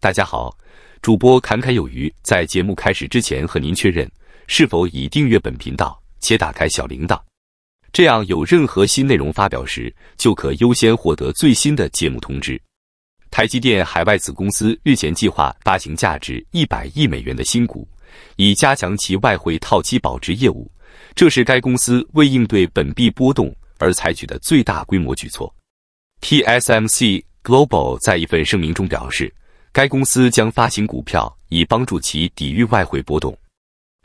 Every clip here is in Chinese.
大家好，主播侃侃有余。在节目开始之前，和您确认是否已订阅本频道且打开小铃铛，这样有任何新内容发表时，就可优先获得最新的节目通知。台积电海外子公司日前计划发行价值一百亿美元的新股，以加强其外汇套期保值业务。这是该公司为应对本币波动而采取的最大规模举措。TSMC Global 在一份声明中表示。该公司将发行股票以帮助其抵御外汇波动。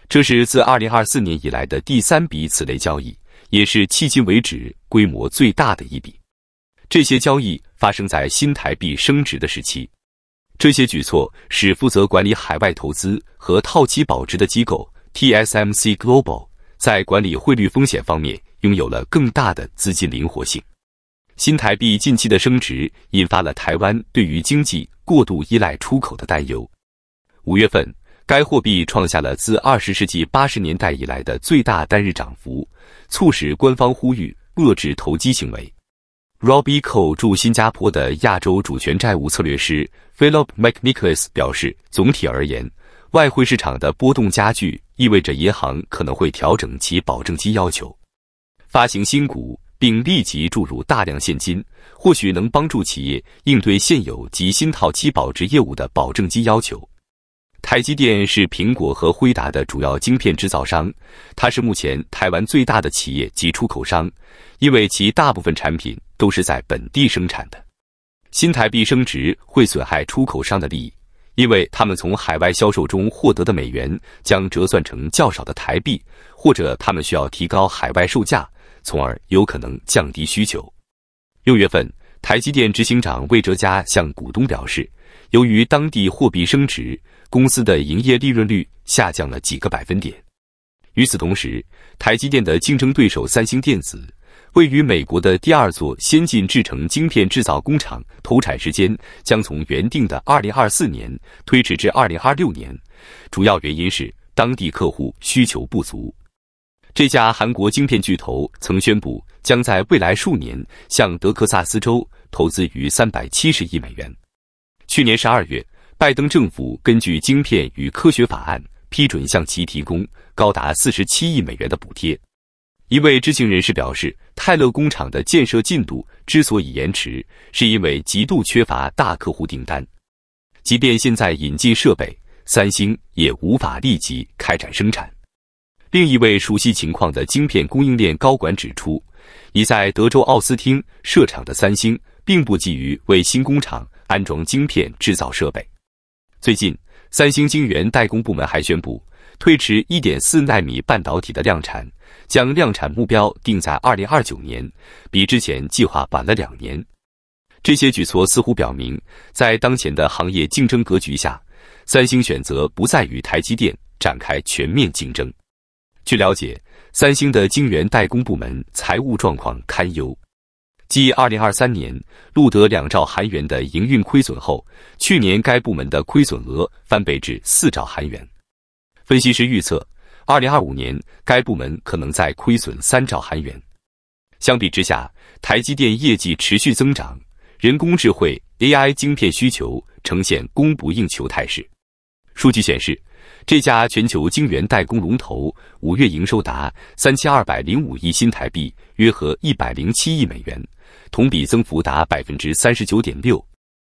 这是自2024年以来的第三笔此类交易，也是迄今为止规模最大的一笔。这些交易发生在新台币升值的时期。这些举措使负责管理海外投资和套期保值的机构 TSMC Global 在管理汇率风险方面拥有了更大的资金灵活性。新台币近期的升值引发了台湾对于经济。过度依赖出口的担忧。五月份，该货币创下了自二十世纪八十年代以来的最大单日涨幅，促使官方呼吁遏制投机行为。Robi c o 驻新加坡的亚洲主权债务策略师 Philip McNichols a 表示，总体而言，外汇市场的波动加剧意味着银行可能会调整其保证金要求，发行新股。并立即注入大量现金，或许能帮助企业应对现有及新套期保值业务的保证金要求。台积电是苹果和辉达的主要晶片制造商，它是目前台湾最大的企业及出口商，因为其大部分产品都是在本地生产的。新台币升值会损害出口商的利益，因为他们从海外销售中获得的美元将折算成较少的台币，或者他们需要提高海外售价。从而有可能降低需求。六月份，台积电执行长魏哲嘉向股东表示，由于当地货币升值，公司的营业利润率下降了几个百分点。与此同时，台积电的竞争对手三星电子位于美国的第二座先进制程晶片制造工厂投产时间将从原定的2024年推迟至2026年，主要原因是当地客户需求不足。这家韩国晶片巨头曾宣布，将在未来数年向德克萨斯州投资逾370亿美元。去年12月，拜登政府根据《晶片与科学法案》批准向其提供高达47亿美元的补贴。一位知情人士表示，泰勒工厂的建设进度之所以延迟，是因为极度缺乏大客户订单。即便现在引进设备，三星也无法立即开展生产。另一位熟悉情况的晶片供应链高管指出，已在德州奥斯汀设厂的三星并不急于为新工厂安装晶片制造设备。最近，三星晶圆代工部门还宣布推迟1.4纳米半导体的量产，将量产目标定在2029年，比之前计划晚了两年。这些举措似乎表明，在当前的行业竞争格局下，三星选择不再与台积电展开全面竞争。据了解，三星的晶圆代工部门财务状况堪忧。继二零二三年录得两兆韩元的营运亏损后，去年该部门的亏损额翻倍至四兆韩元。分析师预测，二零二五年该部门可能再亏损三兆韩元。相比之下，台积电业绩持续增长，人工智慧 AI 晶片需求呈现供不应求态势。数据显示。这家全球晶圆代工龙头五月营收达三千二百零五亿新台币，约合一百零七亿美元，同比增幅达百分之三十九点六。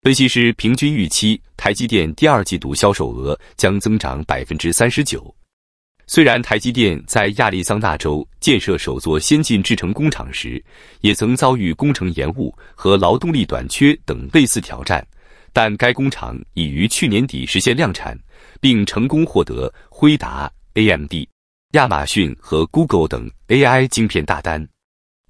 分析师平均预期台积电第二季度销售额将增长百分之三十九。虽然台积电在亚利桑那州建设首座先进制程工厂时，也曾遭遇工程延误和劳动力短缺等类似挑战，但该工厂已于去年底实现量产。并成功获得辉达、AMD、亚马逊和 Google 等 AI 晶片大单。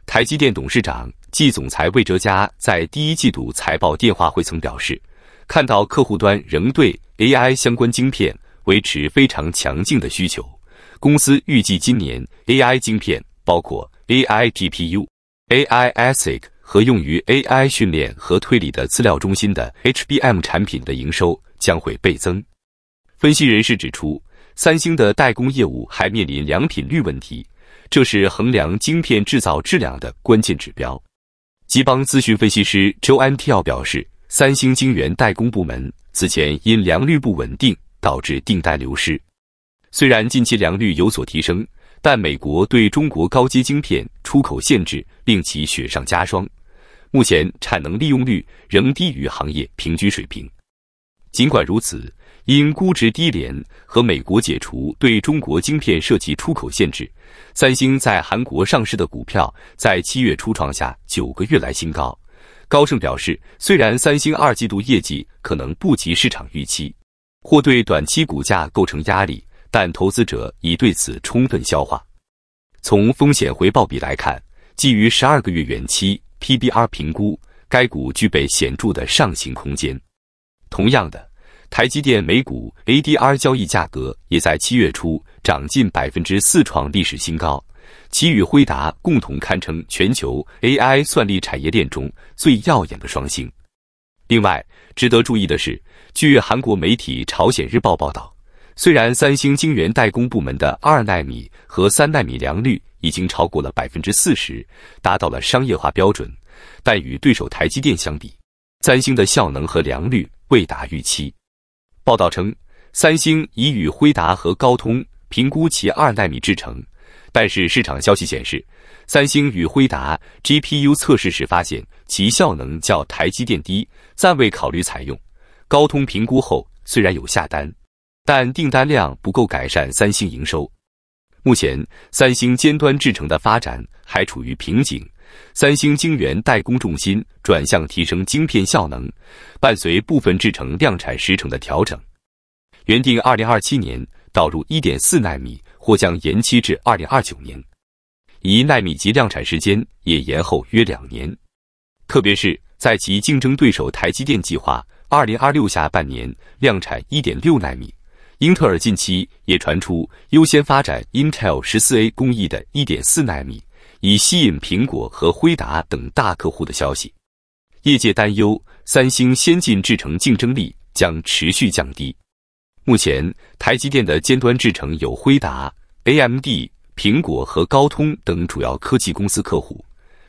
台积电董事长暨总裁魏哲嘉在第一季度财报电话会曾表示，看到客户端仍对 AI 相关晶片维持非常强劲的需求，公司预计今年 AI 晶片，包括 AI GPU、AI ASIC 和用于 AI 训练和推理的资料中心的 HBM 产品的营收将会倍增。分析人士指出，三星的代工业务还面临良品率问题，这是衡量晶片制造质量的关键指标。吉邦咨询分析师 Joan Tio 表示，三星晶圆代工部门此前因良率不稳定导致订单流失。虽然近期良率有所提升，但美国对中国高阶晶片出口限制令其雪上加霜。目前产能利用率仍低于行业平均水平。尽管如此，因估值低廉和美国解除对中国晶片设计出口限制，三星在韩国上市的股票在七月初创下九个月来新高。高盛表示，虽然三星二季度业绩可能不及市场预期，或对短期股价构成压力，但投资者已对此充分消化。从风险回报比来看，基于十二个月远期 PBR 评估，该股具备显著的上行空间。同样的。台积电每股 ADR 交易价格也在七月初涨近百分之四，创历史新高。其与辉达共同堪称全球 AI 算力产业链中最耀眼的双星。另外，值得注意的是，据韩国媒体《朝鲜日报》报道，虽然三星晶圆代工部门的二纳米和三纳米良率已经超过了百分之四十，达到了商业化标准，但与对手台积电相比，三星的效能和良率未达预期。报道称，三星已与辉达和高通评估其二纳米制程，但是市场消息显示，三星与辉达 GPU 测试时发现其效能较台积电低，暂未考虑采用。高通评估后虽然有下单，但订单量不够改善三星营收。目前，三星尖端制程的发展还处于瓶颈。三星晶圆代工重心转向提升晶片效能，伴随部分制程量产时程的调整，原定2027年导入1.4纳米或将延期至2029年一纳米级量产时间也延后约两年。特别是在其竞争对手台积电计划2026下半年量产1.6纳米，英特尔近期也传出优先发展 Intel 14A 工艺的1.4纳米。以吸引苹果和辉达等大客户的消息，业界担忧三星先进制程竞争力将持续降低。目前，台积电的尖端制程有辉达、AMD、苹果和高通等主要科技公司客户，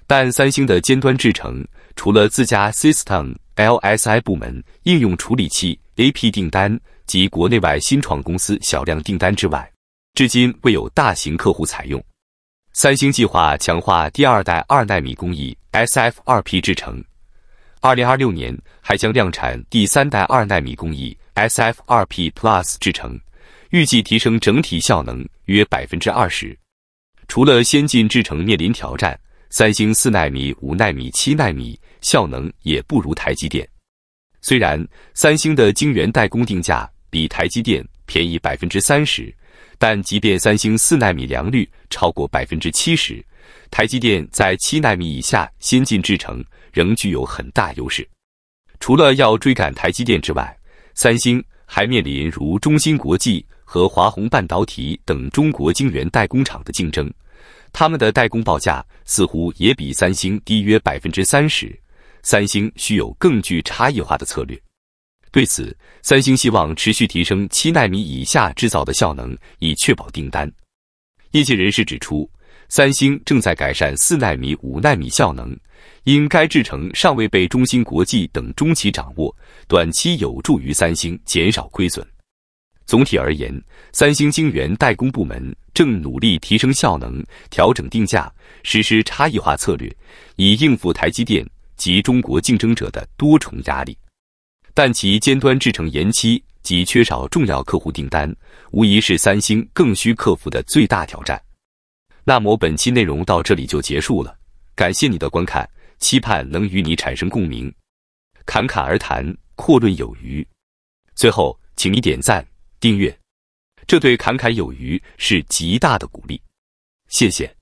但三星的尖端制程除了自家 System LSI 部门应用处理器 AP 订单及国内外新创公司小量订单之外，至今未有大型客户采用。三星计划强化第二代二纳米工艺 （SF2P） 制程，二零二六年还将量产第三代二纳米工艺 （SF2P Plus） 制程，预计提升整体效能约百分之二十。除了先进制程面临挑战，三星四纳米、五纳米、七纳米效能也不如台积电。虽然三星的晶圆代工定价比台积电便宜百分之三十。但即便三星四纳米良率超过百分之七十，台积电在七纳米以下先进制程仍具有很大优势。除了要追赶台积电之外，三星还面临如中芯国际和华虹半导体等中国晶圆代工厂的竞争，他们的代工报价似乎也比三星低约百分之三十。三星需有更具差异化的策略。对此，三星希望持续提升七纳米以下制造的效能，以确保订单。业界人士指出，三星正在改善四纳米、五纳米效能，因该制程尚未被中芯国际等中企掌握，短期有助于三星减少亏损。总体而言，三星晶圆代工部门正努力提升效能、调整定价、实施差异化策略，以应付台积电及中国竞争者的多重压力。但其尖端制成延期及缺少重要客户订单，无疑是三星更需克服的最大挑战。那么本期内容到这里就结束了，感谢你的观看，期盼能与你产生共鸣。侃侃而谈，阔论有余。最后，请你点赞、订阅，这对侃侃有余是极大的鼓励。谢谢。